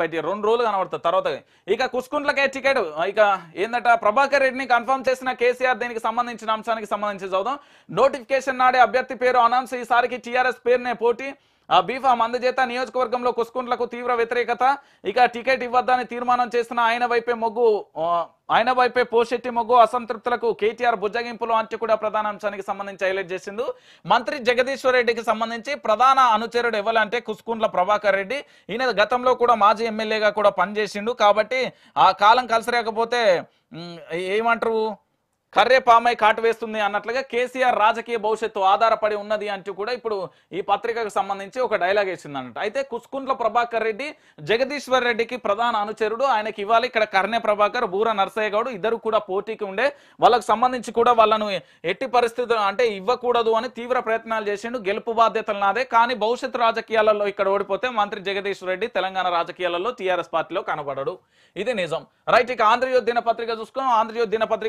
బయట రెండు రోజులు కనబడుతుంది తర్వాత ఇక కుస్కుంట్లకే టికెట్ ఇక ఏంటంట ప్రభాకర్ రెడ్డిని కన్ఫర్మ్ చేసిన కేసీఆర్ దీనికి సంబంధించిన అంశానికి సంబంధించి చదువుదాం నోటిఫికేషన్ నాడే అభ్యర్థి పేరు అనౌన్స్ ఈసారికి టీఆర్ఎస్ పేరునే పోటీ ఆ బీఫా అందజేత నియోజకవర్గంలో కుస్కుంట్లకు తీవ్ర వ్యతిరేకత ఇక టికెట్ ఇవ్వద్దని తీర్మానం చేసిన ఆయన వైపే మొగ్గు ఆయన వైపే పోషెట్టి మొగ్గు అసంతృప్తులకు కేటీఆర్ భుజగింపులు అంటే కూడా ప్రధాన అంశానికి సంబంధించి హైలైట్ చేసింది మంత్రి జగదీశ్వర రెడ్డికి సంబంధించి ప్రధాన అనుచరుడు ఎవరంటే కుస్కుండ్ల ప్రభాకర్ రెడ్డి ఈయన గతంలో కూడా మాజీ ఎమ్మెల్యేగా కూడా పనిచేసిండు కాబట్టి ఆ కాలం కలిసి రాకపోతే ఏమంటారు కర్రే పామై కాటు వేస్తుంది అన్నట్లుగా కేసీఆర్ రాజకీయ భవిష్యత్తు ఆధారపడి ఉన్నది అంటూ కూడా ఇప్పుడు ఈ పత్రికకు సంబంధించి ఒక డైలాగ్ వేసింది అన్నట్టు అయితే కుస్కుంట్ల ప్రభాకర్ రెడ్డి జగదీశ్వర్ రెడ్డికి ప్రధాన అనుచరుడు ఆయనకి ఇవ్వాలి ఇక్కడ కర్ణే ప్రభాకర్ బూర నర్సయ్య గౌడ్ ఇద్దరు కూడా పోటీకి ఉండే వాళ్ళకు సంబంధించి కూడా వాళ్ళను ఎట్టి పరిస్థితులు అంటే ఇవ్వకూడదు అని తీవ్ర ప్రయత్నాలు చేసిండు గెలుపు బాధ్యతలు నాదే కానీ భవిష్యత్తు రాజకీయాలలో ఇక్కడ ఓడిపోతే మంత్రి జగదీశ్వర్ రెడ్డి తెలంగాణ రాజకీయాలలో టీఆర్ఎస్ పార్టీలో కనబడడు ఇది నిజం రైట్ ఇక ఆంధ్రయోద్ దినపత్రిక చూసుకున్నాం ఆంధ్రయోద్ దినపత్రిక